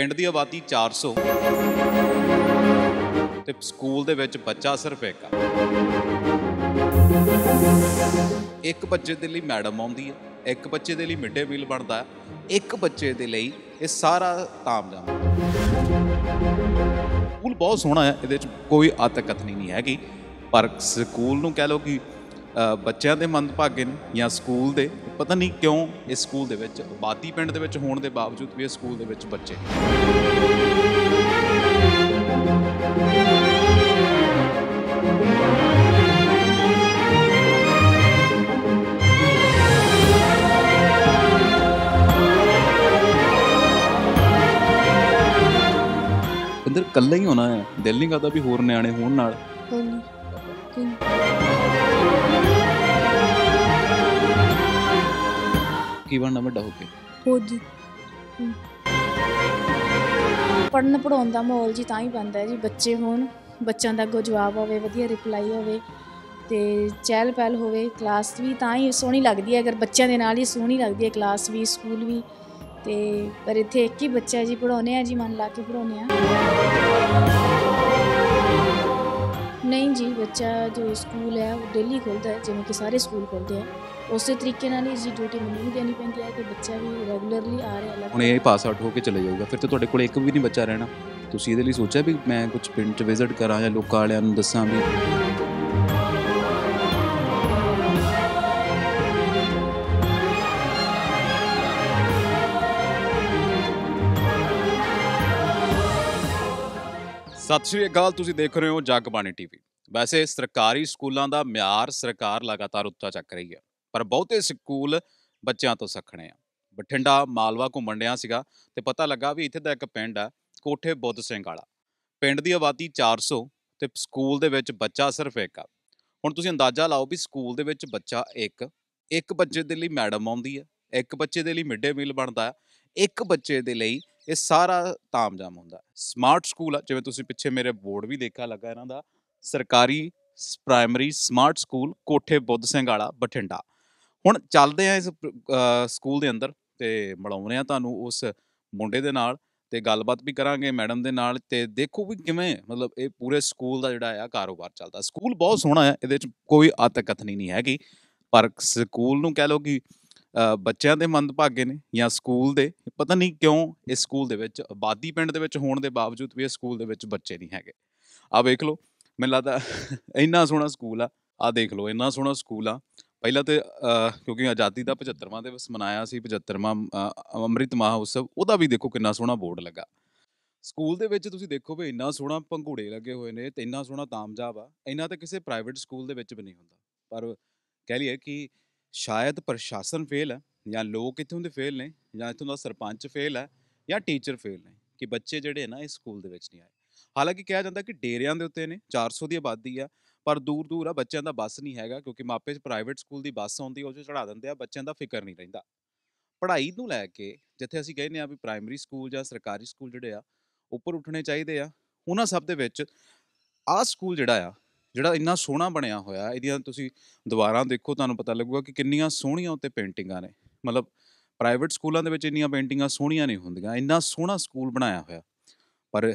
ਪਿੰਡ ਦੀ ਆਬਾਦੀ 400 ਤੇ ਸਕੂਲ ਦੇ ਵਿੱਚ ਬੱਚਾ ਸਿਰਫ ਇੱਕ ਆ ਇੱਕ ਬੱਚੇ ਦੇ ਲਈ ਮੈਡਮ ਆਉਂਦੀ ਹੈ ਇੱਕ ਬੱਚੇ ਦੇ ਲਈ ਮਿੱਡੇ ਮੀਲ ਬਣਦਾ ਇੱਕ ਬੱਚੇ ਦੇ ਲਈ ਇਹ ਸਾਰਾ ਤਾਮਜਾਮ ਸਕੂਲ ਬਹੁਤ ਸੋਹਣਾ ਹੈ ਇਹਦੇ ਵਿੱਚ ਕੋਈ ਆਤਕਤ ਨਹੀਂ ਹੈਗੀ ਪਰ ਸਕੂਲ ਨੂੰ ਕਹਿ ਲਓ ਕਿ ਬੱਚਿਆਂ ਦੇ ਮੰਦਭਾਗੇ ਨੇ ਜਾਂ ਸਕੂਲ ਦੇ ਪਤਾ ਨਹੀਂ ਕਿਉਂ ਇਸ ਸਕੂਲ ਦੇ ਵਿੱਚ ਆਬਾਦੀ ਪਿੰਡ ਦੇ ਵਿੱਚ ਹੋਣ ਦੇ ਬਾਵਜੂਦ ਵੀ ਇਸ ਸਕੂਲ ਦੇ ਵਿੱਚ ਬੱਚੇ ਅੰਦਰ ਕੱਲਾ ਹੀ ਹੋਣਾ ਹੈ ਦਿਲ ਨਹੀਂ ਕਰਦਾ ਵੀ ਹੋਰ ਨਿਆਣੇ ਹੋਣ ਨਾਲ ਹਾਂਜੀ ਕੀ ਬਣਨਾ ਵੱਡਾ ਹੋ ਕੇ ਜੀ ਪੜਨ ਪੜਾਉਣ ਦਾ ਮਾਹੌਲ ਜੀ ਤਾਂ ਹੀ ਬੰਦਾ ਜੀ ਬੱਚੇ ਹੋਣ ਬੱਚਿਆਂ ਦਾ ਅੱਗੋਂ ਜਵਾਬ ਹੋਵੇ ਵਧੀਆ ਰਿਪਲਾਈ ਹੋਵੇ ਤੇ ਚਹਿਲ ਪਹਿਲ ਹੋਵੇ ਕਲਾਸ ਵੀ ਤਾਂ ਹੀ ਸੋਹਣੀ ਲੱਗਦੀ ਹੈ ਅਗਰ ਬੱਚਿਆਂ ਦੇ ਨਾਲ ਹੀ ਸੋਹਣੀ ਲੱਗਦੀ ਹੈ ਕਲਾਸ ਵੀ ਸਕੂਲ ਵੀ ਤੇ ਪਰ ਇੱਥੇ ਇੱਕ ਹੀ ਬੱਚਾ ਜੀ ਪੜਾਉਨੇ ਆ ਜੀ ਮਨ ਲਾ ਕੇ ਪੜਾਉਨੇ ਆ ਨਹੀਂ ਜੀ ਬੱਚਾ ਜੋ ਸਕੂਲ ਹੈ ਉਹ ਡੇਲੀ ਖੁੱਲਦਾ ਹੈ ਜਿਵੇਂ ਕਿ ਸਾਰੇ ਸਕੂਲ ਖੁੱਲਦੇ ਆ ਉਸੇ ਤਰੀਕੇ ਨਾਲ ਹੀ ਜੀ ਡਿਊਟੀ ਮੈਨੂੰ ਵੀ ਦੇਣੀ ਪੈਂਦੀ ਹੈ ਕਿ ਬੱਚਾ ਵੀ ਰੈਗੂਲਰਲੀ ਆ ਰਿਹਾ ਹੈ ਹੁਣ ਇਹ ਪਾਸ ਆਊਟ ਹੋ ਕੇ ਚਲੇ ਜਾਊਗਾ ਫਿਰ ਤੇ ਤੁਹਾਡੇ ਕੋਲ ਇੱਕ ਵੀ ਨਹੀਂ ਬੱਚਾ ਰਹਿਣਾ ਤੁਸੀਂ ਇਹਦੇ ਲਈ ਸੋਚਿਆ ਵੀ ਮੈਂ ਕੁਝ ਪਿੰਡ 'ਚ ਵਿਜ਼ਿਟ ਕਰਾਂ ਜਾਂ ਲੋਕਾਂ ਵਾਲਿਆਂ ਨੂੰ ਦੱਸਾਂ ਵੀ ਸਤਿ ਸ਼੍ਰੀ ਅਕਾਲ ਤੁਸੀਂ ਦੇਖ ਰਹੇ ਹੋ ਜਗਬਾਣੀ ਟੀਵੀ ਵੈਸੇ ਸਰਕਾਰੀ ਸਕੂਲਾਂ ਦਾ ਮਿਆਰ ਸਰਕਾਰ ਲਗਾਤਾਰ ਉੱਚਾ ਚੱਕ ਰਹੀ ਹੈ ਪਰ ਬਹੁਤੇ ਸਕੂਲ ਬੱਚਿਆਂ ਤੋਂ ਸਖਣੇ ਆ ਬਠਿੰਡਾ ਮਾਲਵਾ ਘੁੰਮਣ ਡਿਆ ਸੀਗਾ ਤੇ ਪਤਾ ਲੱਗਾ ਵੀ ਇੱਥੇ ਦਾ ਇੱਕ ਪਿੰਡ ਆ ਕੋਠੇ ਬੁੱਧ ਸਿੰਘ ਵਾਲਾ ਪਿੰਡ ਦੀ ਆਬਾਦੀ 400 ਤੇ ਸਕੂਲ ਦੇ ਵਿੱਚ ਬੱਚਾ ਸਿਰਫ ਇੱਕ ਆ ਹੁਣ ਤੁਸੀਂ ਅੰਦਾਜ਼ਾ ਲਾਓ ਵੀ ਸਕੂਲ ਦੇ ਵਿੱਚ ਬੱਚਾ ਇੱਕ ਇੱਕ ਬੱਚੇ ਦੇ ਲਈ ਮੈਡਮ ਆਉਂਦੀ ਆ ਇੱਕ ਬੱਚੇ ਦੇ ਲਈ ਮਿੱਡੇ ਮੀਲ ਬਣਦਾ ਆ ਇੱਕ ਬੱਚੇ ਦੇ ਲਈ ਇਹ ਸਾਰਾ ਤਾਮਜਾਮ ਹੁੰਦਾ ਸਮਾਰਟ ਸਕੂਲ ਆ ਜਿਵੇਂ ਤੁਸੀਂ ਪਿੱਛੇ ਮੇਰੇ ਬੋਰਡ ਵੀ ਦੇਖਾ ਲੱਗਾ ਇਹਨਾਂ ਦਾ ਸਰਕਾਰੀ ਪ੍ਰਾਇਮਰੀ ਸਮਾਰਟ ਸਕੂਲ ਕੋਠੇ ਬੁੱਧ ਸਿੰਘ ਵਾਲਾ ਬਠਿੰਡਾ ਹੁਣ ਚੱਲਦੇ ਆ ਇਸ ਸਕੂਲ ਦੇ ਅੰਦਰ ਤੇ ਮਿਲਾਉਂਦੇ ਆ ਤੁਹਾਨੂੰ ਉਸ ਮੁੰਡੇ ਦੇ ਨਾਲ ਤੇ ਗੱਲਬਾਤ ਵੀ ਕਰਾਂਗੇ ਮੈਡਮ ਦੇ ਨਾਲ ਤੇ ਦੇਖੋ ਵੀ ਕਿਵੇਂ ਮਤਲਬ ਇਹ ਪੂਰੇ ਸਕੂਲ ਦਾ ਜਿਹੜਾ ਆ ਕਾਰੋਬਾਰ ਚੱਲਦਾ ਸਕੂਲ ਬਹੁਤ ਸੋਹਣਾ ਹੈ ਇਹਦੇ ਵਿੱਚ ਕੋਈ ਆਤਕਥਨੀ ਨਹੀਂ ਹੈਗੀ ਪਰ ਸਕੂਲ ਨੂੰ ਕਹਿ ਲੋ ਕਿ ਬੱਚਿਆਂ ਦੇ ਮੰਦਭਾਗੇ ਨੇ ਜਾਂ ਸਕੂਲ ਦੇ ਪਤਾ ਨਹੀਂ ਕਿਉਂ ਇਸ ਸਕੂਲ ਦੇ ਵਿੱਚ ਆਬਾਦੀ ਪਿੰਡ ਦੇ ਵਿੱਚ ਹੋਣ ਦੇ ਬਾਵਜੂਦ ਵੀ ਇਸ ਸਕੂਲ ਦੇ ਵਿੱਚ ਬੱਚੇ ਨਹੀਂ ਹੈਗੇ ਆ ਵੇਖ ਲਓ ਮੈਨੂੰ ਲੱਗਦਾ ਇੰਨਾ ਸੋਹਣਾ ਸਕੂਲ ਆ ਆ ਦੇਖ ਲਓ ਇੰਨਾ ਸੋਹਣਾ ਸਕੂਲ ਆ ਪਹਿਲਾਂ ਤੇ ਕਿਉਂਕਿ ਆਜ਼ਾਦੀ ਦਾ 75ਵਾਂ ਦਿਵਸ ਮਨਾਇਆ ਸੀ 75ਵਾਂ ਅੰਮ੍ਰਿਤ ਮਹਾਉਤਸਵ ਉਹਦਾ ਵੀ ਦੇਖੋ ਕਿੰਨਾ ਸੋਹਣਾ ਬੋਰਡ ਲੱਗਾ ਸਕੂਲ ਦੇ ਵਿੱਚ ਤੁਸੀਂ ਦੇਖੋ ਵੀ ਇੰਨਾ ਸੋਹਣਾ ਪੰਘੂੜੇ ਲੱਗੇ ਹੋਏ ਨੇ ਤੇ ਇੰਨਾ ਸੋਹਣਾ ਤਾਮਜਾਬ ਆ ਇੰਨਾ ਤਾਂ ਕਿਸੇ ਪ੍ਰਾਈਵੇਟ ਸਕੂਲ ਦੇ ਵਿੱਚ ਵੀ ਨਹੀਂ ਹੁੰਦਾ ਪਰ ਕਹਿ ਲਈਏ ਕਿ ਸ਼ਾਇਦ ਪ੍ਰਸ਼ਾਸਨ ਫੇਲ ਹੈ ਜਾਂ ਲੋਕ ਇੱਥੋਂ ਦੇ ਫੇਲ ਨੇ ਜਾਂ ਇੱਥੋਂ ਦਾ ਸਰਪੰਚ ਫੇਲ ਹੈ ਜਾਂ ਟੀਚਰ ਫੇਲ ਨੇ ਕਿ ਬੱਚੇ ਜਿਹੜੇ ਨਾ ਇਸ ਸਕੂਲ ਦੇ ਵਿੱਚ ਨਹੀਂ ਆਏ ਹਾਲਾਂਕਿ ਕਿਹਾ ਜਾਂਦਾ ਕਿ ਡੇਰਿਆਂ ਦੇ ਉੱਤੇ ਨੇ 400 ਦੀ ਆਬਾਦੀ ਆ ਪਰ ਦੂਰ ਦੂਰ ਆ ਬੱਚਿਆਂ ਦਾ ਬੱਸ ਨਹੀਂ ਹੈਗਾ ਕਿਉਂਕਿ ਮਾਪੇ ਪ੍ਰਾਈਵੇਟ ਸਕੂਲ ਦੀ ਬੱਸ ਆਉਂਦੀ ਉਹ 'ਚ ਚੜਾ ਦਿੰਦੇ ਆ ਬੱਚਿਆਂ ਦਾ ਫਿਕਰ ਨਹੀਂ ਰਹਿੰਦਾ ਪੜ੍ਹਾਈ ਨੂੰ ਲੈ ਕੇ ਜਿੱਥੇ ਅਸੀਂ ਕਹਿੰਦੇ ਆ ਵੀ ਪ੍ਰਾਇਮਰੀ ਸਕੂਲ ਜਾਂ ਸਰਕਾਰੀ ਸਕੂਲ ਜਿਹੜੇ ਆ ਉੱਪਰ ਉੱਠਣੇ ਚਾਹੀਦੇ ਆ ਉਹਨਾਂ ਸਭ ਦੇ ਵਿੱਚ ਆ ਸਕੂਲ ਜਿਹੜਾ ਆ ਜਿਹੜਾ ਇੰਨਾ ਸੋਹਣਾ ਬਣਿਆ ਹੋਇਆ ਇਹਦੀਆਂ ਤੁਸੀਂ ਦੁਬਾਰਾ ਦੇਖੋ ਤੁਹਾਨੂੰ ਪਤਾ ਲੱਗੂਗਾ ਕਿ ਕਿੰਨੀਆਂ ਸੋਹਣੀਆਂ ਉੱਤੇ ਪੇਂਟਿੰਗਾਂ ਨੇ ਮਤਲਬ ਪ੍ਰਾਈਵੇਟ ਸਕੂਲਾਂ ਦੇ ਵਿੱਚ ਇੰਨੀਆਂ ਪੇਂਟਿੰਗਾਂ ਸੋਹਣੀਆਂ ਨਹੀਂ ਹੁੰਦੀਆਂ ਇੰਨਾ ਸੋਹਣਾ ਸਕੂਲ ਬਣਾਇਆ ਹੋਇਆ ਪਰ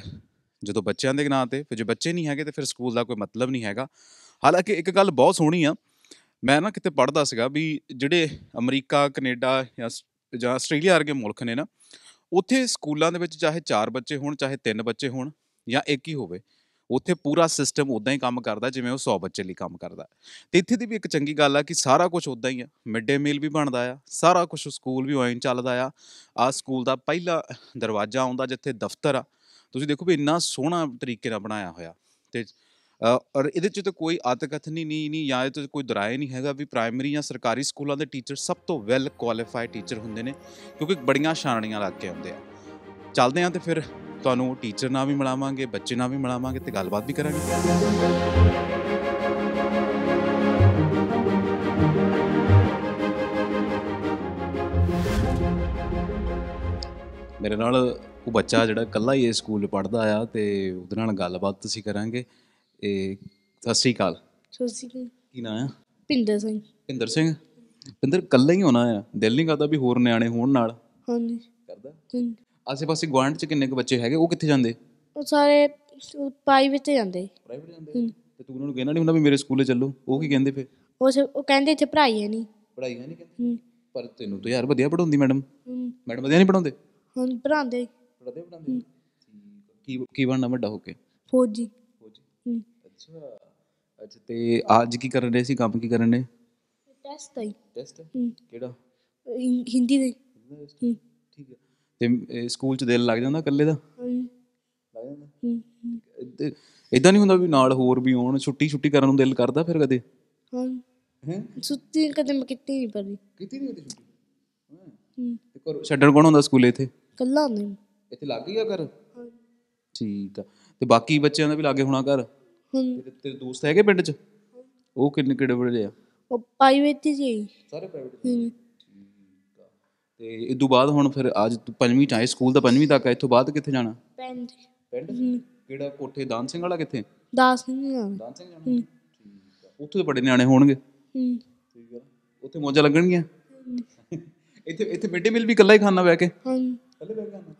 ਜਦੋਂ ਬੱਚਿਆਂ ਦੇ ਨਾਂ ਤੇ ਫਿਰ ਜੇ ਬੱਚੇ ਨਹੀਂ ਹੈਗੇ ਤੇ ਫਿਰ ਸਕੂਲ ਦਾ ਕੋਈ ਮਤਲਬ ਨਹੀਂ ਹੈਗਾ ਹਾਲਾਂਕਿ ਇੱਕ ਗੱਲ ਬਹੁਤ ਸੋਹਣੀ ਆ ਮੈਂ ਨਾ ਕਿਤੇ ਪੜਦਾ ਸੀਗਾ ਵੀ ਜਿਹੜੇ ਅਮਰੀਕਾ ਕੈਨੇਡਾ ਜਾਂ ਆਸਟ੍ਰੇਲੀਆ ਵਰਗੇ ਮੁਲਕ ਨੇ ਨਾ ਉੱਥੇ ਸਕੂਲਾਂ ਦੇ ਵਿੱਚ ਚਾਹੇ 4 ਬੱਚੇ ਹੋਣ ਚਾਹੇ 3 ਬੱਚੇ ਹੋਣ ਜਾਂ ਇੱਕ ਹੀ ਹੋਵੇ ਉੱਥੇ ਪੂਰਾ ਸਿਸਟਮ ਉਦਾਂ ਹੀ ਕੰਮ ਕਰਦਾ ਜਿਵੇਂ ਉਹ 100 ਬੱਚੇ ਲਈ ਕੰਮ ਕਰਦਾ ਤੇ ਇੱਥੇ ਦੀ ਵੀ ਇੱਕ ਚੰਗੀ ਗੱਲ ਆ ਕਿ ਸਾਰਾ ਕੁਝ ਉਦਾਂ ਹੀ ਆ ਮਿੱਡੇ ਮੀਲ ਵੀ ਬਣਦਾ ਆ ਸਾਰਾ ਕੁਝ ਸਕੂਲ ਵੀ ਆਨਲਾਈਨ ਚੱਲਦਾ ਆ ਆ ਸਕੂਲ ਦਾ ਪਹਿਲਾ ਦਰਵਾਜ਼ਾ ਆਉਂਦਾ ਜਿੱਥੇ ਦਫ਼ਤਰ ਆ ਤੁਸੀਂ ਦੇਖੋ ਵੀ ਇੰਨਾ ਸੋਹਣਾ ਤਰੀਕੇ ਨਾਲ ਬਣਾਇਆ ਹੋਇਆ ਤੇ ਔਰ ਇਹਦੇ ਚ ਤਾਂ ਕੋਈ ਆਤਕਥਨੀ ਨਹੀਂ ਨਹੀਂ ਜਾਂ ਤਾਂ ਕੋਈ ਦਰਾਏ ਨਹੀਂ ਹੈਗਾ ਵੀ ਪ੍ਰਾਇਮਰੀ ਜਾਂ ਸਰਕਾਰੀ ਸਕੂਲਾਂ ਦੇ ਟੀਚਰ ਸਭ ਤੋਂ ਵੈਲ ਕੁਆਲੀਫਾਈਡ ਟੀਚਰ ਹੁੰਦੇ ਨੇ ਕਿਉਂਕਿ ਬੜੀਆਂ ਸ਼ਾਨੜੀਆਂ ਲੱਗ ਕੇ ਆਉਂਦੇ ਆ ਚੱਲਦੇ ਆ ਤੇ ਫਿਰ ਤੁਹਾਨੂੰ ਟੀਚਰ ਨਾਲ ਵੀ ਮਿਲਾਵਾਂਗੇ ਬੱਚੇ ਨਾਲ ਵੀ ਮਿਲਾਵਾਂਗੇ ਤੇ ਗੱਲਬਾਤ ਵੀ ਕਰਾਂਗੇ ਮੇਰੇ ਨਾਲ ਉਹ ਬੱਚਾ ਜਿਹੜਾ ਇਕੱਲਾ ਹੀ ਇਸ ਸਕੂਲ ਪੜਦਾ ਆ ਤੇ ਉਹਦੇ ਨਾਲ ਗੱਲਬਾਤ ਤੁਸੀਂ ਕਰਾਂਗੇ ਇਹ ਸਤਿ ਸ੍ਰੀ ਅਕਾਲ ਸਤਿ ਸ੍ਰੀ ਅਕਾਲ ਕੀ ਨਾਮ ਆ ਪਿੰਦਰ ਸਿੰਘ ਪਿੰਦਰ ਸਿੰਘ ਪਿੰਦਰ ਇਕੱਲਾ ਹੀ ਹੋਣਾ ਆ ਦਿਲ ਨਹੀਂ ਕਰਦਾ ਵੀ ਹੋਰ ਨਿਆਣੇ ਹੋਣ ਨਾਲ ਹਾਂਜੀ ਕਰਦਾ ਆਸੇ-ਪਾਸੇ ਗਵਾਂਢ ਚ ਕਿੰਨੇ ਕੁ ਬੱਚੇ ਹੈਗੇ ਉਹ ਕਿੱਥੇ ਜਾਂਦੇ ਉਹ ਸਾਰੇ ਪ੍ਰਾਈਵੇਟ ਜਾਂਦੇ ਪ੍ਰਾਈਵੇਟ ਜਾਂਦੇ ਤੇ ਤੂੰ ਉਹਨਾਂ ਨੂੰ ਕਹਿਣਾ ਨਹੀਂ ਹੁੰਦਾ ਵੀ ਮੇਰੇ ਸਕੂਲੇ ਚੱਲੋ ਉਹ ਕੀ ਕਹਿੰਦੇ ਫੇ ਉਹ ਉਹ ਕਹਿੰਦੇ ਇੱਥੇ ਪੜਾਈ ਹੈ ਨਹੀਂ ਪੜਾਈ ਹੈ ਨਹੀਂ ਕਹਿੰਦੇ ਪਰ ਤੈਨੂੰ ਤਾਂ ਯਾਰ ਵਧੀਆ ਪੜਾਉਂਦੀ ਮੈਡਮ ਮੈਡਮ ਵਧੀਆ ਨਹੀਂ ਪੜਾਉਂਦੇ ਹਾਂ ਪੜਾਉਂਦੇ ਪੜਦੇ ਬਣਾਉਂਦੇ ਕੀ ਕੀ ਬਣਨਾ ਵੱਡਾ ਹੋ ਕੇ ਫੌਜੀ ਫੌਜੀ ਅੱਛਾ ਅੱਛਾ ਤੇ ਅੱਜ ਕੀ ਕਰਨ ਰਹੇ ਸੀ ਕੰਮ ਕੀ ਕਰਨ ਰਹੇ ਟੈਸਟ ਹੈ ਟੈਸਟ ਕਿਹੜਾ ਹਿੰਦੀ ਦੇ ਠੀਕ ਹੈ ਤੇ ਸਕੂਲ ਚ ਦਿਲ ਲੱਗ ਜਾਂਦਾ ਇਕੱਲੇ ਦਾ ਲੱਗ ਜਾਂਦਾ ਇਦਾਂ ਨਹੀਂ ਹੁੰਦਾ ਵੀ ਨਾਲ ਹੋਰ ਵੀ ਹੋਣ ਛੁੱਟੀ ਛੁੱਟੀ ਕਰਨ ਨੂੰ ਦਿਲ ਕਰਦਾ ਫਿਰ ਕਦੇ ਹਾਂ ਹੈ ਛੁੱਟੀ ਕਦੇ ਮੈਂ ਕਿਤੇ ਨਹੀਂ ਪੜੀ ਕਿਤੇ ਨਹੀਂ ਹੁੰਦੀ ਛੁੱਟੀ ਹਾਂ ਤੇ ਛੱਡਣ ਕੋਣ ਹੁੰਦਾ ਸਕੂਲੇ ਇੱਥੇ ਕੱਲਾ ਨਹੀਂ ਇੱਥੇ ਲੱਗ ਗਿਆ ਘਰ ਠੀਕ ਆ ਤੇ ਬਾਕੀ ਬੱਚਿਆਂ ਦਾ ਵੀ ਲਾਗੇ ਹੋਣਾ ਘਰ ਤੇ ਤੇਰੇ ਦੋਸਤ ਹੈਗੇ ਪਿੰਡ 'ਚ ਉਹ ਕਿੰਨੇ ਕਿਹੜੇ ਬੜੇ ਆ ਉਹ ਪ੍ਰਾਈਵੇਟ ਹੀ ਸੀ ਸਾਰੇ ਪ੍ਰਾਈਵੇਟ ਹੂੰ ਤੇ ਇਸ ਤੋਂ ਬਾਅਦ ਹੁਣ ਫਿਰ ਅੱਜ ਤੂੰ ਪੰਜਵੀਂ ਚ ਸਕੂਲ ਦਾ ਪੰਜਵੀਂ ਤੱਕ ਆ ਇੱਥੋਂ ਬਾਅਦ ਕਿੱਥੇ ਜਾਣਾ ਪਿੰਡ ਪਿੰਡ ਕਿਹੜਾ ਕੋਠੇ ਦਾਨ ਸਿੰਘ ਵਾਲਾ ਕਿੱਥੇ ਦਾਨ ਸਿੰਘ ਦਾਨ ਸਿੰਘ ਜਾਣਾ ਠੀਕ ਆ ਉੱਥੇ ਬੜੇ ਨਿਆਣੇ ਹੋਣਗੇ ਠੀਕ ਆ ਉੱਥੇ ਮੋਜਾ ਲੱਗਣਗੀਆਂ ਇੱਥੇ ਇੱਥੇ ਮਿੱਡੇ ਮਿਲ ਵੀ ਇਕੱਲਾ ਹੀ ਖਾਣਾ ਬੈ ਕੇ ਹਾਂ ਪਹਿਲੇ ਬੈਗਾਨਾ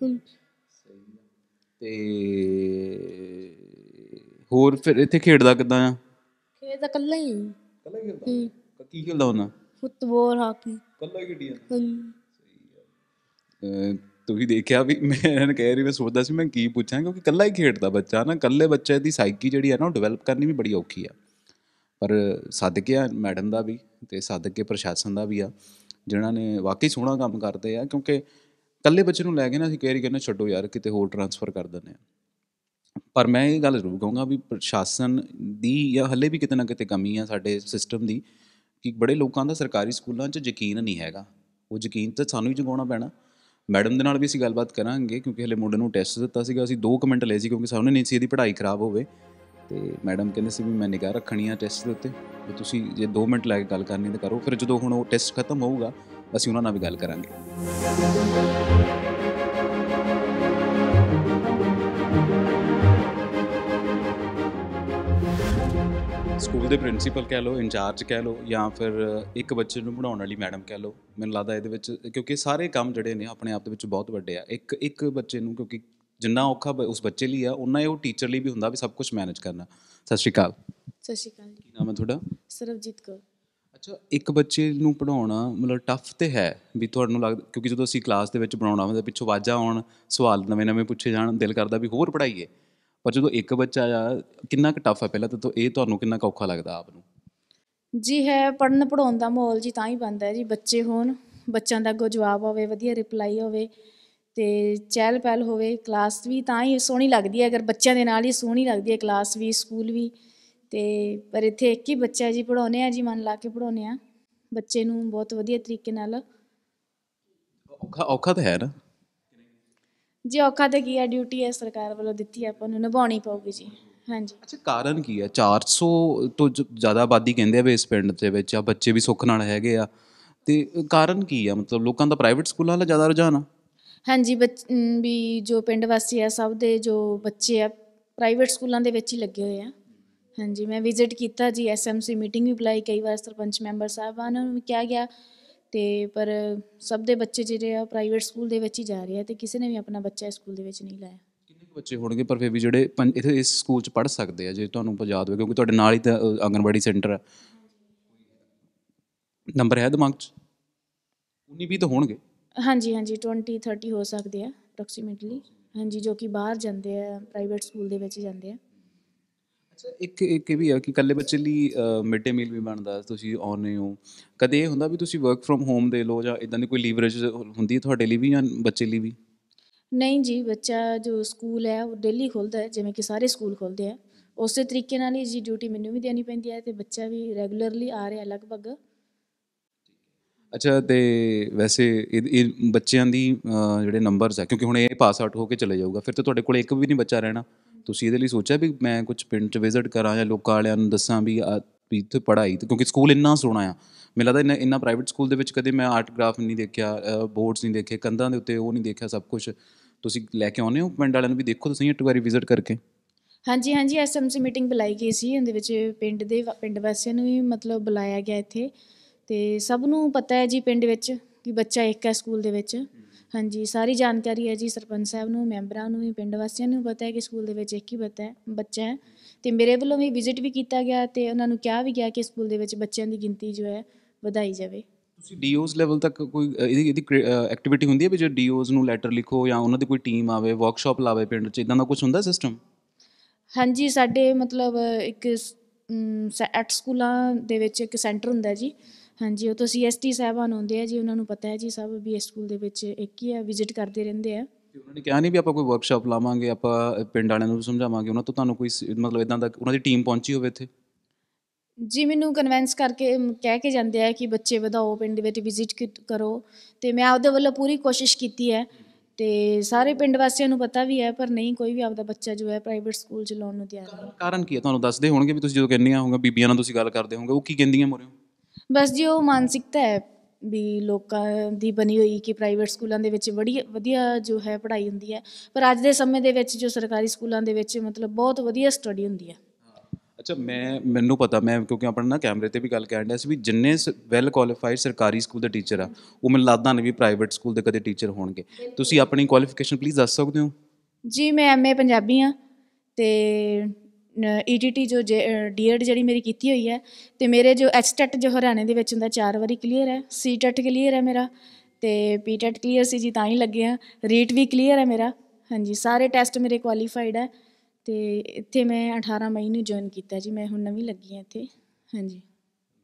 ਸਹੀ ਤੇ ਹੋਰ ਫਿਰ ਇੱਥੇ ਖੇਡਦਾ ਕਿਦਾਂ ਆ ਖੇਡਦਾ ਕੱਲਾ ਹੀ ਕੱਲਾ ਹੀ ਖੇਡਦਾ ਕੀ ਖੇਡਦਾ ਹੁੰਦਾ ਫੁੱਟਬਾਲ ਹਾਕੀ ਕੱਲਾ ਹੀ ਖੇਡੀ ਜਾਂਦਾ ਸਹੀ ਆ ਤੁਸੀਂ ਦੇਖਿਆ ਵੀ ਮੈਂ ਕਹਿ ਰਹੀ ਮੈਂ ਸੋਚਦਾ ਸੀ ਮੈਂ ਕੀ ਪੁੱਛਾਂ ਕਿਉਂਕਿ ਕੱਲਾ ਹੀ ਖੇਡਦਾ ਬੱਚਾ ਨਾ ਕੱਲੇ ਬੱਚੇ ਦੀ ਸਾਈਕੀ ਜਿਹੜੀ ਹੈ ਨਾ ਉਹ ਡਿਵੈਲਪ ਕਰਨੀ ਵੀ ਬੜੀ ਔਖੀ ਆ ਪਰ ਸਦਕੇ ਮੈਡਮ ਦਾ ਵੀ ਤੇ ਸਦਕੇ ਪ੍ਰਸ਼ਾਸਨ ਦਾ ਵੀ ਆ ਜਿਨ੍ਹਾਂ ਨੇ ਵਾਕਈ ਸੋਹਣਾ ਕੰਮ ਕਰਦੇ ਆ ਕਿਉਂਕਿ ਕੱਲੇ ਬੱਚੇ ਨੂੰ ਲੈ ਕੇ ਨਾ ਅਸੀਂ ਰਹੀ ਕਰਨਾ ਛੱਡੋ ਯਾਰ ਕਿਤੇ ਹੋਰ ਟ੍ਰਾਂਸਫਰ ਕਰ ਦਿੰਦੇ ਆ ਪਰ ਮੈਂ ਇਹ ਗੱਲ ਜ਼ਰੂਰ ਕਹੂੰਗਾ ਵੀ ਪ੍ਰਸ਼ਾਸਨ ਦੀ ਜਾਂ ਹੱਲੇ ਵੀ ਕਿਤੇ ਨਾ ਕਿਤੇ ਕਮੀ ਆ ਸਾਡੇ ਸਿਸਟਮ ਦੀ ਕਿ ਬੜੇ ਲੋਕਾਂ ਦਾ ਸਰਕਾਰੀ ਸਕੂਲਾਂ 'ਚ ਯਕੀਨ ਨਹੀਂ ਹੈਗਾ ਉਹ ਯਕੀਨ ਤਾਂ ਸਾਨੂੰ ਹੀ ਜਗਾਉਣਾ ਪੈਣਾ ਮੈਡਮ ਦੇ ਨਾਲ ਵੀ ਅਸੀਂ ਗੱਲਬਾਤ ਕਰਾਂਗੇ ਕਿਉਂਕਿ ਹਲੇ ਮੁੰਡੇ ਨੂੰ ਟੈਸਟ ਦਿੱਤਾ ਸੀਗਾ ਅਸੀਂ 2 ਕਮੈਂਟ ਲਏ ਸੀ ਕਿਉਂਕਿ ਸਾਨੂੰ ਨਹੀਂ ਸੀ ਇਹਦੀ ਪੜ੍ਹਾਈ ਖਰਾਬ ਹੋਵੇ ਤੇ ਮੈਡਮ ਕਹਿੰਦੇ ਸੀ ਵੀ ਮੈਂ ਨਿਗਾਹ ਰੱਖਣੀ ਆ ਟੈਸਟ ਦੇ ਉੱਤੇ ਵੀ ਤੁਸੀਂ ਜੇ 2 ਮਿੰਟ ਲੈ ਕੇ ਗੱਲ ਕਰਨੀ ਤਾਂ ਕਰੋ ਫਿਰ ਜਦੋਂ ਹੁਣ ਉਹ ਟੈਸਟ ਖਤਮ ਹੋਊਗਾ ਅਸੀਂ ਉਹਨਾਂ ਨਾਲ ਵੀ ਗੱਲ ਕਰਾਂਗੇ ਸਕੂਲ ਦੇ ਪ੍ਰਿੰਸੀਪਲ ਕਹਿ ਲਓ ਇੰਚਾਰਜ ਕਹਿ ਲਓ ਜਾਂ ਫਿਰ ਇੱਕ ਬੱਚੇ ਨੂੰ ਪੜਾਉਣ ਵਾਲੀ ਮੈਡਮ ਕਹਿ ਲਓ ਮੈਨੂੰ ਲੱਗਦਾ ਇਹਦੇ ਵਿੱਚ ਕਿਉਂਕਿ ਸਾਰੇ ਕੰਮ ਜਿਹੜੇ ਨੇ ਆਪਣੇ ਆਪ ਦੇ ਵਿੱਚ ਬਹੁਤ ਵੱਡੇ ਆ ਇੱਕ ਇੱਕ ਬੱਚੇ ਨੂੰ ਕਿਉਂਕਿ ਜਿੰਨਾ ਔਖਾ ਉਸ ਬੱਚੇ ਲਈ ਆ ਉਨਾ ਹੀ ਉਹ ਟੀਚਰ ਲਈ ਵੀ ਹੁੰਦਾ ਵੀ ਸਭ ਕੁਝ ਮੈਨੇਜ ਕਰਨਾ ਸਤਿ ਸ਼੍ਰੀ ਅਕਾਲ ਸਤਿ ਸ਼੍ਰੀ ਅਕਾਲ ਕੀ ਨਾਮ ਹੈ ਤੁਹਾਡਾ ਸਰਵਜੀਤ ਕੌਰ ਅੱਛਾ ਇੱਕ ਬੱਚੇ ਨੂੰ ਪੜਾਉਣਾ ਮਤਲਬ ਟਫ ਤੇ ਹੈ ਵੀ ਤੁਹਾਨੂੰ ਲੱਗਦਾ ਕਿਉਂਕਿ ਜਦੋਂ ਅਸੀਂ ਕਲਾਸ ਦੇ ਵਿੱਚ ਬਣਾਉਣਾ ਹੁੰਦਾ ਪਿੱਛੋਂ ਆਵਾਜ਼ਾਂ ਆਉਣ ਸਵਾਲ ਨਵੇਂ-ਨਵੇਂ ਪੁੱਛੇ ਜਾਣ ਦਿਲ ਕਰਦਾ ਵੀ ਹੋਰ ਪੜਾਈਏ ਪਰ ਜਦੋਂ ਇੱਕ ਬੱਚਾ ਆ ਕਿੰਨਾ ਕੁ ਟਫ ਹੈ ਪਹਿਲਾਂ ਤਾਂ ਇਹ ਤੁਹਾਨੂੰ ਕਿੰਨਾ ਕੁ ਔਖਾ ਲੱਗਦਾ ਆਪ ਨੂੰ ਜੀ ਹੈ ਪੜਨ ਪੜਾਉਣ ਦਾ ਮਾਹੌਲ ਜੀ ਤਾਂ ਹੀ ਬੰਦਾ ਹੈ ਜੀ ਬੱਚੇ ਹੋਣ ਬੱਚਿਆਂ ਦਾ ਕੋ ਜਵਾਬ ਹੋਵੇ ਵਧੀਆ ਰਿਪਲਾਈ ਹੋਵੇ ਤੇ ਚਹਿਲ ਪਹਿਲ ਹੋਵੇ ਕਲਾਸ ਵੀ ਤਾਂ ਹੀ ਸੋਹਣੀ ਲੱਗਦੀ ਹੈ ਅਗਰ ਬੱਚਿਆਂ ਦੇ ਨਾਲ ਹੀ ਸੋਹਣੀ ਲੱਗਦੀ ਹੈ ਕਲਾਸ ਵੀ ਸਕੂਲ ਵੀ ਤੇ ਪਰ ਇੱਥੇ ਇੱਕ ਹੀ ਬੱਚਾ ਜੀ ਪੜਾਉਨੇ ਆ ਜੀ ਮਨ ਲਾ ਕੇ ਪੜਾਉਨੇ ਆ ਬੱਚੇ ਨੂੰ ਬਹੁਤ ਵਧੀਆ ਤਰੀਕੇ ਨਾਲ ਔਖਾ ਔਖਾ ਤਾਂ ਹੈ ਨਾ ਜੀ ਔਖਾ ਤਾਂ ਕੀ ਹੈ ਡਿਊਟੀ ਹੈ ਸਰਕਾਰ ਵੱਲੋਂ ਦਿੱਤੀ ਹੈ ਆਪਾਂ ਨੂੰ ਨਿਭਾਉਣੀ ਪਊਗੀ ਜੀ ਹਾਂਜੀ ਅੱਛਾ ਕਾਰਨ ਕੀ ਹੈ 400 ਤੋਂ ਜ਼ਿਆਦਾ ਆਬਾਦੀ ਕਹਿੰਦੇ ਆ ਵੀ ਇਸ ਪਿੰਡ ਦੇ ਵਿੱਚ ਆ ਬੱਚੇ ਵੀ ਸੁੱਖ ਨਾਲ ਹੈਗੇ ਆ ਤੇ ਕਾਰਨ ਕੀ ਆ ਮਤਲਬ ਲੋਕਾਂ ਦਾ ਪ੍ਰਾਈਵੇਟ ਸਕੂਲਾਂ ਵੱਲ ਜ਼ਿਆਦਾ ਰੁਝਾਨ ਆ ਹਾਂਜੀ ਵੀ ਜੋ ਪਿੰਡ ਵਾਸੀ ਆ ਸਭ ਦੇ ਜੋ ਬੱਚੇ ਆ ਪ੍ਰਾਈਵੇਟ ਸਕੂਲਾਂ ਦੇ ਵਿੱਚ ਹੀ ਲੱਗੇ ਹੋਏ ਆ ਹਾਂਜੀ ਮੈਂ ਵਿਜ਼ਿਟ ਕੀਤਾ ਜੀ ਐਸਐਮਸੀ ਮੀਟਿੰਗ ਵੀ ਬੁਲਾਈ ਕਈ ਵਾਰ ਸਰਪੰਚ ਮੈਂਬਰ ਸਾਹਿਬਾਨ ਨੂੰ ਕਿਹਾ ਗਿਆ ਤੇ ਪਰ ਸਭ ਦੇ ਬੱਚੇ ਜਿਹੜੇ ਆ ਪ੍ਰਾਈਵੇਟ ਸਕੂਲ ਦੇ ਵਿੱਚ ਹੀ ਜਾ ਰਹੇ ਆ ਤੇ ਕਿਸੇ ਨੇ ਵੀ ਆਪਣਾ ਬੱਚਾ ਇਸ ਸਕੂਲ ਦੇ ਵਿੱਚ ਨਹੀਂ ਲਾਇਆ ਕਿੰਨੇ ਕੁ ਬੱਚੇ ਹੋਣਗੇ ਪਰ ਫਿਰ ਵੀ ਜਿਹੜੇ ਇੱਥੇ ਇਸ ਸਕੂਲ 'ਚ ਪੜ੍ਹ ਸਕਦੇ ਆ ਜੇ ਤੁਹਾਨੂੰ ਯਾਦ ਹੋਵੇ ਕਿਉਂਕਿ ਤੁਹਾਡੇ ਨਾਲ ਹੀ ਤਾਂ ਆਂਗਨਵਾੜੀ ਸੈਂਟਰ ਆ ਨੰਬਰ ਹੈ ਦਿਮਾਗ 'ਚ 19 ਵੀ ਤਾਂ ਹੋਣਗੇ ਹਾਂਜੀ ਹਾਂਜੀ 20 30 ਹੋ ਸਕਦੇ ਆ ਅਪਰੋਕਸੀਮੇਟਲੀ ਹਾਂਜੀ ਜੋ ਕਿ ਬਾਹਰ ਜਾਂਦੇ ਆ ਪ੍ਰਾਈਵੇਟ ਸਕੂਲ ਦੇ ਵਿੱਚ ਜਾਂਦੇ ਆ ਇੱਕ ਇੱਕ ਵੀ ਆ ਕਿ ਕੱਲੇ ਬੱਚੇ ਲਈ ਮਿਡ ਡੇ ਮੀਲ ਵੀ ਬਣਦਾ ਤੁਸੀਂ ਆਨ ਨਹੀਂ ਹੋ ਕਦੇ ਇਹ ਹੁੰਦਾ ਵੀ ਤੁਸੀਂ ਵਰਕ ਫਰਮ ਹੋਮ ਦੇ ਲੋ ਜਾਂ ਇਦਾਂ ਦੀ ਕੋਈ ਲੀਵਰੇਜ ਹੁੰਦੀ ਹੈ ਤੁਹਾਡੇ ਲਈ ਵੀ ਜਾਂ ਬੱਚੇ ਲਈ ਵੀ ਨਹੀਂ ਜੀ ਬੱਚਾ ਜੋ ਸਕੂਲ ਹੈ ਉਹ ਡੇਲੀ ਖੁੱਲਦਾ ਹੈ ਜਿਵੇਂ ਕਿ ਸਾਰੇ ਸਕੂਲ ਖੁੱਲਦੇ ਆ ਉਸੇ ਤਰੀਕੇ ਨਾਲ ਹੀ ਜੀ ਡਿਊਟੀ ਮੈਨੂੰ ਵੀ ਦੇਣੀ ਪੈਂਦੀ ਹੈ ਤੇ ਬੱਚਾ ਵੀ ਰੈਗੂਲਰਲੀ ਆ ਰਿਹਾ ਲਗਭਗ ਅੱਛਾ ਤੇ ਵੈਸੇ ਇਹ ਬੱਚਿਆਂ ਦੀ ਜਿਹੜੇ ਨੰਬਰਸ ਆ ਕਿਉਂਕਿ ਹੁਣ ਇਹ ਪਾਸ ਆਊਟ ਹੋ ਕੇ ਚਲੇ ਜਾਊਗਾ ਫਿਰ ਤੇ ਤੁਹਾਡੇ ਕੋਲ ਇੱਕ ਵੀ ਨਹੀਂ ਬੱਚਾ ਰਹਿਣਾ ਤੁਸੀਂ ਇਹਦੇ ਲਈ ਸੋਚਿਆ ਵੀ ਮੈਂ ਕੁਝ ਪਿੰਡ 'ਚ ਵਿਜ਼ਿਟ ਕਰਾਂ ਜਾਂ ਲੋਕਾਂ ਵਾਲਿਆਂ ਨੂੰ ਦੱਸਾਂ ਵੀ ਵੀ ਇੱਥੇ ਪੜ੍ਹਾਈ ਕਿਉਂਕਿ ਸਕੂਲ ਇੰਨਾ ਸੋਹਣਾ ਆ ਮੈਨੂੰ ਲੱਗਦਾ ਇੰਨਾ ਇੰਨਾ ਪ੍ਰਾਈਵੇਟ ਸਕੂਲ ਦੇ ਵਿੱਚ ਕਦੇ ਮੈਂ ਆਰਟ ਗ੍ਰਾਫ ਨਹੀਂ ਦੇਖਿਆ ਬੋਰਡਸ ਨਹੀਂ ਦੇਖੇ ਕੰਧਾਂ ਦੇ ਉੱਤੇ ਉਹ ਨਹੀਂ ਦੇਖਿਆ ਸਭ ਕੁਝ ਤੁਸੀਂ ਲੈ ਕੇ ਆਉਨੇ ਹੋ ਪਿੰਡ ਵਾਲਿਆਂ ਨੂੰ ਵੀ ਦੇਖੋ ਤੁਸੀਂ ਇੱਕ ਵਾਰੀ ਵਿਜ਼ਿਟ ਕਰਕੇ ਹਾਂਜੀ ਹਾਂਜੀ ਐਸਐਮਸੀ ਮੀਟਿੰਗ ਬੁਲਾਈ ਗਈ ਸੀ ਉਹਦੇ ਵਿੱਚ ਪਿੰਡ ਦੇ ਪਿੰਡ ਵਾਸੀਆਂ ਨੂੰ ਵੀ ਮਤਲਬ ਬੁਲਾਇਆ ਗਿਆ ਇੱਥੇ ਤੇ ਸਭ ਨੂੰ ਪਤਾ ਹੈ ਜੀ ਪਿੰਡ ਵਿੱਚ ਕਿ ਬੱਚਾ ਇੱਕ ਹੈ ਸਕੂਲ ਦੇ ਵਿੱਚ ਹਾਂਜੀ ਸਾਰੀ ਜਾਣਕਾਰੀ ਹੈ ਜੀ ਸਰਪੰਚ ਸਾਹਿਬ ਨੂੰ ਮੈਂਬਰਾਂ ਨੂੰ ਵੀ ਪਿੰਡ ਵਾਸੀਆਂ ਨੂੰ ਪਤਾ ਹੈ ਕਿ ਸਕੂਲ ਦੇ ਵਿੱਚ ਇੱਕ ਹੀ ਬੱਚਾ ਹੈ ਬੱਚਾ ਹੈ ਤੇ ਮੇਰੇ ਵੱਲੋਂ ਵੀ ਵਿਜ਼ਿਟ ਵੀ ਕੀਤਾ ਗਿਆ ਤੇ ਉਹਨਾਂ ਨੂੰ ਕਿਹਾ ਵੀ ਗਿਆ ਕਿ ਸਕੂਲ ਦੇ ਵਿੱਚ ਬੱਚਿਆਂ ਦੀ ਗਿਣਤੀ ਜੋ ਹੈ ਵਧਾਈ ਜਾਵੇ ਤੁਸੀਂ ਡੀਓਜ਼ ਲੈਵਲ ਤੱਕ ਕੋਈ ਇਹਦੀ ਇਹਦੀ ਐਕਟੀਵਿਟੀ ਹੁੰਦੀ ਹੈ ਵੀ ਜੇ ਡੀਓਜ਼ ਨੂੰ ਲੈਟਰ ਲਿਖੋ ਜਾਂ ਉਹਨਾਂ ਦੀ ਕੋਈ ਟੀਮ ਆਵੇ ਵਰਕਸ਼ਾਪ ਲਾਵੇ ਪਿੰਡ 'ਚ ਇਦਾਂ ਦਾ ਕੁਝ ਹੁੰਦਾ ਸਿਸਟਮ ਹਾਂਜੀ ਸਾਡੇ ਮਤਲਬ ਇੱਕ ਐਟ ਸਕੂਲਾਂ ਦੇ ਵਿੱਚ ਇੱਕ ਸੈਂਟਰ ਹੁੰਦਾ ਜੀ ਹਾਂਜੀ ਉਹ ਤਾਂ ਸੀਐਸਟੀ ਸਾਹਿਬਾਨ ਹੁੰਦੇ ਆ ਜੀ ਉਹਨਾਂ ਨੂੰ ਪਤਾ ਹੈ ਜੀ ਸਭ ਵੀ ਇਸ ਸਕੂਲ ਦੇ ਵਿੱਚ ਇੱਕ ਹੀ ਆ ਵਿਜ਼ਿਟ ਕਰਦੇ ਰਹਿੰਦੇ ਆ ਤੇ ਉਹਨਾਂ ਨੇ ਕਿਹਾ ਨਹੀਂ ਵੀ ਆਪਾਂ ਕੋਈ ਵਰਕਸ਼ਾਪ ਲਾਵਾਂਗੇ ਆਪਾਂ ਪਿੰਡ ਵਾਲਿਆਂ ਨੂੰ ਵੀ ਸਮਝਾਵਾਂਗੇ ਉਹਨਾਂ ਤੋਂ ਤੁਹਾਨੂੰ ਕੋਈ ਮਤਲਬ ਇਦਾਂ ਦਾ ਉਹਨਾਂ ਦੀ ਟੀਮ ਪਹੁੰਚੀ ਹੋਵੇ ਇੱਥੇ ਜੀ ਮੈਨੂੰ ਕਨਵੈਂਸ ਕਰਕੇ ਕਹਿ ਕੇ ਜਾਂਦੇ ਆ ਕਿ ਬੱਚੇ ਵਧਾਓ ਪਿੰਡ ਵਿੱਚ ਵਿਜ਼ਿਟ ਕਰੋ ਤੇ ਮੈਂ ਆਪਦੇ ਵੱਲੋਂ ਪੂਰੀ ਕੋਸ਼ਿਸ਼ ਕੀਤੀ ਹੈ ਤੇ ਸਾਰੇ ਪਿੰਡ ਵਾਸੀਆਂ ਨੂੰ ਪਤਾ ਵੀ ਹੈ ਪਰ ਨਹੀਂ ਕੋਈ ਵੀ ਆਪਦਾ ਬੱਚਾ ਜੋ ਹੈ ਪ੍ਰਾਈਵੇਟ ਸਕੂਲ ਚ ਲਾਉਣ ਨੂੰ ਤਿਆਰ ਨਹੀਂ ਕਾਰਨ ਕੀ ਹੈ ਤੁਹਾਨੂੰ ਦੱਸਦੇ ਹੋਣਗੇ ਵੀ ਤੁਸੀਂ ਜਦੋਂ ਕਹਿੰਨੀਆਂ ਹੋਗਾ ਬੀਬੀਆਂ ਨਾਲ ਤੁਸੀਂ ਗੱਲ ਕਰਦੇ ਹੋਗੇ ਉਹ ਕੀ ਕਹਿੰਦੀਆਂ ਮੋਰੇ ਬਸ ਜੀ ਉਹ ਮਾਨਸਿਕਤਾ ਹੈ ਵੀ ਲੋਕਾਂ ਦੀ ਬਣੀ ਹੋਈ ਕਿ ਪ੍ਰਾਈਵੇਟ ਸਕੂਲਾਂ ਦੇ ਵਿੱਚ ਬੜੀ ਵਧੀਆ ਜੋ ਹੈ ਪੜ੍ਹਾਈ ਹੁੰਦੀ ਹੈ ਪਰ ਅੱਜ ਦੇ ਸਮੇਂ ਦੇ ਵਿੱਚ ਜੋ ਸਰਕਾਰੀ ਸਕੂਲਾਂ ਦੇ ਵਿੱਚ ਮਤਲਬ ਬਹੁਤ ਵਧੀਆ ਸਟੱਡੀ ਹੁੰਦੀ ਹੈ ਅੱਛਾ ਮੈਂ ਮੈਨੂੰ ਪਤਾ ਮੈਂ ਕਿਉਂਕਿ ਆਪਣਾ ਨਾ ਕੈਮਰੇ ਤੇ ਵੀ ਗੱਲ ਕਰਨ ਡਿਆ ਸੀ ਵੀ ਜਿੰਨੇ ਵੈਲ ਕੁਆਲੀਫਾਈਡ ਸਰਕਾਰੀ ਸਕੂਲ ਦੇ ਟੀਚਰ ਆ ਉਹ ਮੈਨੂੰ ਲੱਗਦਾ ਨਹੀਂ ਵੀ ਪ੍ਰਾਈਵੇਟ ਸਕੂਲ ਦੇ ਕਦੇ ਟੀਚਰ ਹੋਣਗੇ ਤੁਸੀਂ ਆਪਣੀ ਕੁਆਲੀਫਿਕੇਸ਼ਨ ਪਲੀਜ਼ ਦੱਸ ਸਕਦੇ ਹੋ ਜੀ ਮੈਂ ਐਮਏ ਪੰਜਾਬੀ ਆ ਤੇ ਈਟੀਟੀ e ਜੋ ਡੀਐਡ e ਜਿਹੜੀ ਮੇਰੀ ਕੀਤੀ ਹੋਈ ਹੈ ਤੇ ਮੇਰੇ ਜੋ ਐਚਟੈਟ ਜੋ ਹਰਿਆਣੇ ਦੇ ਵਿੱਚ ਹੁੰਦਾ ਚਾਰ ਵਾਰੀ ਕਲੀਅਰ ਹੈ ਸੀਟੈਟ ਕਲੀਅਰ ਹੈ ਮੇਰਾ ਤੇ ਪੀਟੈਟ ਕਲੀਅਰ ਸੀ ਜੀ ਤਾਂ ਹੀ ਲੱਗੇ ਆ ਰੀਟ ਵੀ ਕਲੀਅਰ ਹੈ ਮੇਰਾ ਹਾਂਜੀ ਸਾਰੇ ਟੈਸਟ ਮੇਰੇ ਕੁਆਲੀਫਾਈਡ ਹੈ ਤੇ ਇੱਥੇ ਮੈਂ 18 ਮਈ ਨੂੰ ਜੁਆਇਨ ਕੀਤਾ ਜੀ ਮੈਂ ਹੁਣ ਨਵੀਂ ਲੱਗੀ ਆ ਇੱਥੇ ਹਾਂਜੀ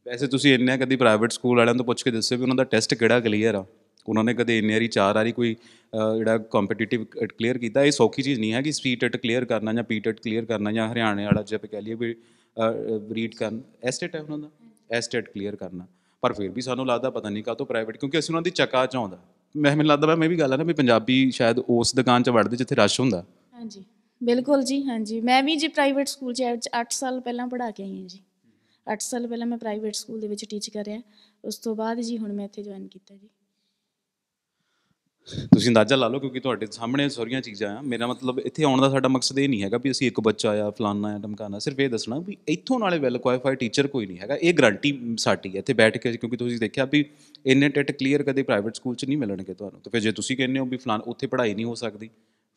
ਵੈਸੇ ਤੁਸੀਂ ਇੰਨੇ ਕਦੀ ਪ੍ਰਾਈਵੇਟ ਸਕੂਲ ਵਾਲਿਆਂ ਤੋਂ ਪੁੱਛ ਕੇ ਦੱਸਿਓ ਵੀ ਉਹਨਾਂ ਦਾ ਟੈਸਟ ਕਿਹੜਾ ਕਲੀਅਰ ਆ ਉਹਨਾਂ ਨੇ ਕਦੇ ਇੰਨੀ ਵਾਰੀ ਚਾਰ ਵਾਰੀ ਕੋਈ ਜਿਹੜਾ ਕੰਪੀਟੀਟਿਵ ਕਲੀਅਰ ਕੀਤਾ ਇਹ ਸੌਖੀ ਚੀਜ਼ ਨਹੀਂ ਹੈ ਕਿ ਸਟਰੀਟ ਐਟ ਕਲੀਅਰ ਕਰਨਾ ਜਾਂ ਪੀਟ ਕਲੀਅਰ ਕਰਨਾ ਜਾਂ ਹਰਿਆਣੇ ਵਾਲਾ ਜੇ ਆਪਾਂ ਕਹ ਲਈਏ ਵੀ ਰੀਡ ਕਰਨ ਐਸਟੇਟ ਹੈ ਉਹਨਾਂ ਦਾ ਐਸਟੇਟ ਕਲੀਅਰ ਕਰਨਾ ਪਰ ਫਿਰ ਵੀ ਸਾਨੂੰ ਲੱਗਦਾ ਪਤਾ ਨਹੀਂ ਕਾਤੋਂ ਪ੍ਰਾਈਵੇਟ ਕਿਉਂਕਿ ਅਸੀਂ ਉਹਨਾਂ ਦੀ ਚੱਕਾ ਆਉਂਦਾ ਮੈਂ ਮੈਨੂੰ ਲੱਗਦਾ ਮੈਂ ਵੀ ਗੱਲ ਹੈ ਨਾ ਵੀ ਪੰਜਾਬੀ ਸ਼ਾਇਦ ਉਸ ਦੁਕਾਨ 'ਚ ਵੜਦੇ ਜਿੱਥੇ ਰਸ਼ ਹੁੰਦਾ ਹਾਂਜੀ ਬਿਲਕੁਲ ਜੀ ਹਾਂਜੀ ਮੈਂ ਵੀ ਜੀ ਪ੍ਰਾਈਵੇਟ ਸਕੂਲ 'ਚ 8 ਸਾਲ ਪਹਿਲਾਂ ਪੜ੍ਹਾ ਕੇ ਆਈ ਹਾਂ ਜੀ 8 ਸਾਲ ਪਹਿਲਾਂ ਮੈਂ ਪ੍ਰਾਈਵੇਟ ਸਕੂਲ ਦੇ ਵਿੱਚ ਟੀਚ ਰਿਹਾ ਉਸ ਤੋਂ ਬਾਅਦ ਜੀ ਹੁਣ ਮੈਂ ਇੱਥੇ ਜੁਆਇਨ ਕੀਤਾ ਜੀ ਤੁਸੀਂ ਅੰਦਾਜ਼ਾ ਲਾ ਲਓ ਕਿਉਂਕਿ ਤੁਹਾਡੇ ਸਾਹਮਣੇ ਸੋਰੀਆਂ ਚੀਜ਼ਾਂ ਆ ਮੇਰਾ ਮਤਲਬ ਇੱਥੇ ਆਉਣ ਦਾ ਸਾਡਾ ਮਕਸਦ ਇਹ ਨਹੀਂ ਹੈਗਾ ਵੀ ਅਸੀਂ ਇੱਕ ਬੱਚਾ ਆ ਫਲਾਨਾ ਆ ਧਮਕਾਨਾ ਸਿਰਫ ਇਹ ਦੱਸਣਾ ਵੀ ਇੱਥੋਂ ਨਾਲੇ ਵੈਲ ਕੁਆਲੀਫਾਈਡ ਟੀਚਰ ਕੋਈ ਨਹੀਂ ਹੈਗਾ ਇਹ ਗਰੰਟੀ ਸਾਡੀ ਹੈ ਇੱਥੇ ਬੈਠ ਕੇ ਕਿਉਂਕਿ ਤੁਸੀਂ ਦੇਖਿਆ ਵੀ ਇੰਨੇ ਟੈਟ ਕਲੀਅਰ ਕਦੇ ਪ੍ਰਾਈਵੇਟ ਸਕੂਲ 'ਚ ਨਹੀਂ ਮਿਲਣਗੇ ਤੁਹਾਨੂੰ ਤੇ ਫਿਰ ਜੇ ਤੁਸੀਂ ਕਹਿੰਦੇ ਹੋ ਵੀ ਫਲਾਨ ਉੱਥੇ ਪੜ੍ਹਾਈ ਨਹੀਂ ਹੋ ਸਕਦੀ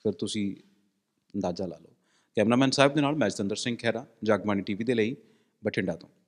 ਫਿਰ ਤੁਸੀਂ ਅੰਦਾਜ਼ਾ ਲਾ ਲਓ ਕੈਮਰਾਮੈਨ ਸਾਹਿਬ ਦੇ ਨਾਲ ਮੈਜਦੰਦਰ ਸਿੰਘ ਖੈਰਾ ਜਗਬਾਣੀ ਟੀਵੀ ਦੇ ਲਈ ਬਠਿੰਡਾ ਤੋਂ